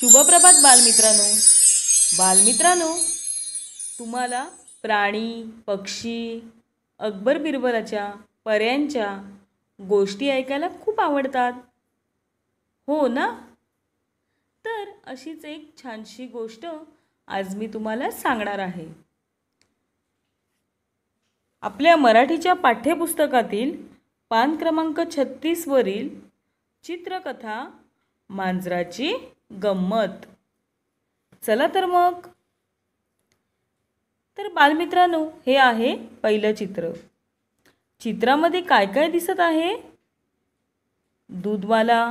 शुभप्रभात बालमित्रांनो बालमित्रांनो तुम्हाला प्राणी पक्षी अकबर बिरबलाच्या पर्यांच्या गोष्टी ऐकायला खूप आवडतात हो ना तर अशीच एक छानशी गोष्ट आज मी तुम्हाला सांगणार आहे आपल्या मराठीच्या पाठ्यपुस्तकातील पान क्रमांक छत्तीसवरील चित्रकथा मांजराची गंमत चला तर मग तर बालमित्रांनो हे आहे पहिलं चित्र चित्रामध्ये काय काय दिसत आहे दूधवाला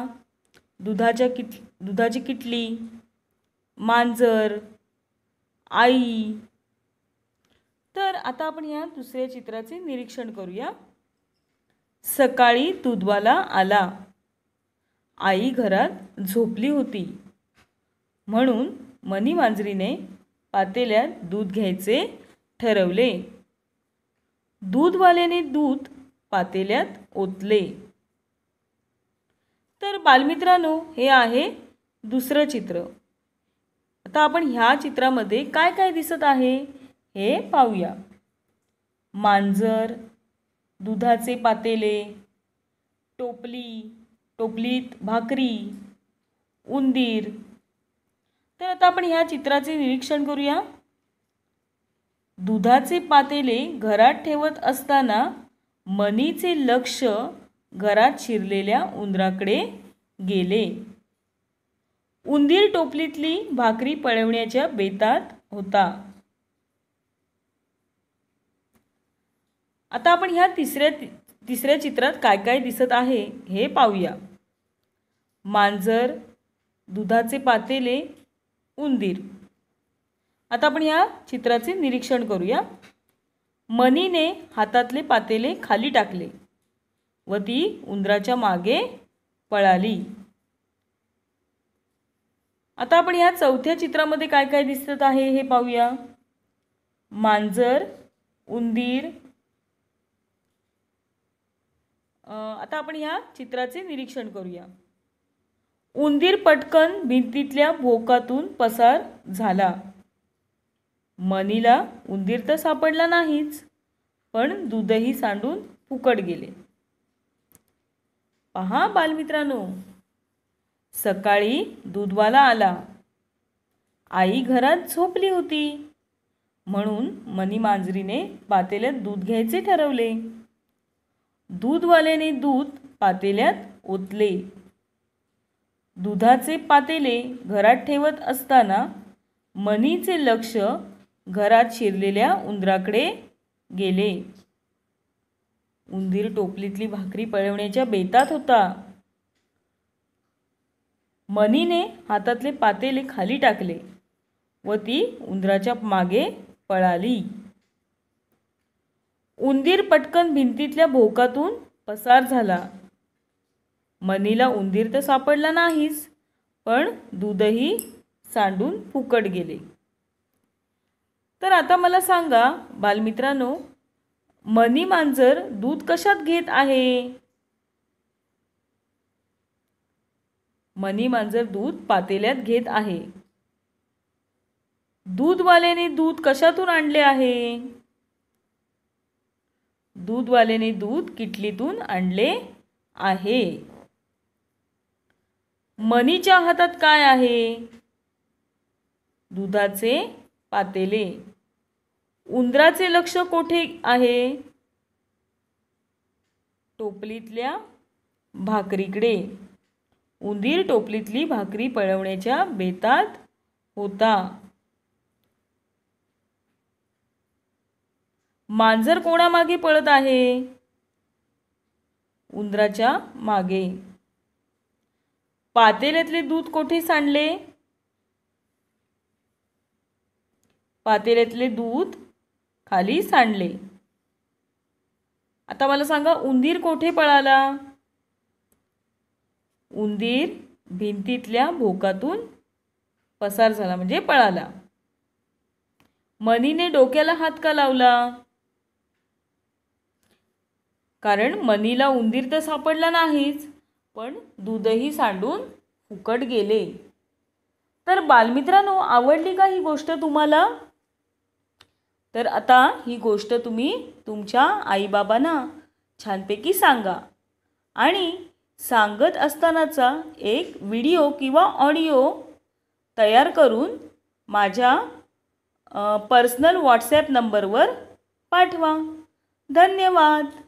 दुधाच्या किट दुधाची किटली मांजर आई तर आता आपण या दुसऱ्या चित्राचे निरीक्षण करूया सकाळी दूधवाला आला आई घरात झोपली होती म्हणून मनी मांजरीने पातेल्यात दूध घ्यायचे ठरवले दूधवाल्याने दूध पातेल्यात ओतले तर बालमित्रांनो हे आहे दुसरं चित्र आता आपण ह्या चित्रामध्ये काय काय दिसत आहे हे पाहूया मांजर दुधाचे पातेले टोपली टोपलीत भाकरी उंदीर तर आता आपण ह्या चित्राचे निरीक्षण करूया दुधाचे पातेले घरात ठेवत असताना मनीचे लक्ष घरात शिरलेल्या उंदराकडे गेले उंदीर टोपलीतली भाकरी पळवण्याच्या बेतात होता आता आपण ह्या तिसऱ्या तिसऱ्या चित्रात काय काय दिसत आहे हे पाहूया मांजर दुधाचे पातेले उंदीर आता आपण या चित्राचे निरीक्षण करूया मनीने हातातले पातेले खाली टाकले व ती उंदराच्या मागे पळाली आता आपण या चौथ्या चित्रामध्ये काय काय दिसत आहे हे पाहूया मांजर उंदीर आता आपण ह्या चित्राचे निरीक्षण करूया उंदीर पटकन भिंतीतल्या भोकातून पसार झाला मनीला उंदीर तर सापडला नाहीच पण दूधही सांडून फुकट गेले पहा बालमित्रांनो सकाळी दूधवाला आला आई घरात झोपली होती म्हणून मनी मांजरीने पातेल्यात दूध घ्यायचे ठरवले दूधवाल्याने दूध पातेल्यात ओतले दुधाचे पातेले घरात ठेवत असताना मनीचे लक्ष घरात शिरलेल्या उंदराकडे गेले उंदीर टोपलीतली भाकरी पळवण्याच्या बेतात होता मनीने हातातले पातेले खाली टाकले व ती उंदराच्या मागे पळाली उंदीर पटकन भिंतीतल्या भोकातून पसार झाला मनीला उंदीर तर सापडला नाहीच पण दूधही सांडून फुकट गेले तर आता मला सांगा बालमित्रांनो मनी मांजर दूध कशात घेत आहे मनी मांजर दूध पातेल्यात घेत आहे दूधवाल्याने दूध कशातून आणले आहे दूधवाल्याने दूध किटलीतून आणले आहे मनीच्या हातात काय आहे दुधाचे पातेले उंदराचे लक्ष कोठे आहे टोपलीतल्या भाकरीकडे उंदीर टोपलीतली भाकरी पळवण्याच्या बेतात होता मांजर कोणामागे पळत आहे उंदराच्या मागे पातेल्यातले दूध कोठे सांडले पातेल्यातले दूध खाली सांडले आता मला सांगा उंदीर कोठे पळाला उंदीर भिंतीतल्या भोकातून पसार झाला म्हणजे पळाला मनीने डोक्याला हात का लावला कारण मनीला उंदीर तर सापडला नाहीच पण दूधही सांडून फुकट गेले तर बालमित्रांनो आवडली का ही गोष्ट तुम्हाला तर आता ही गोष्ट तुम्ही तुमच्या आईबाबांना छानपैकी सांगा आणि सांगत असतानाचा एक व्हिडिओ किंवा ऑडिओ तयार करून माझ्या पर्सनल व्हॉट्सॲप नंबरवर पाठवा धन्यवाद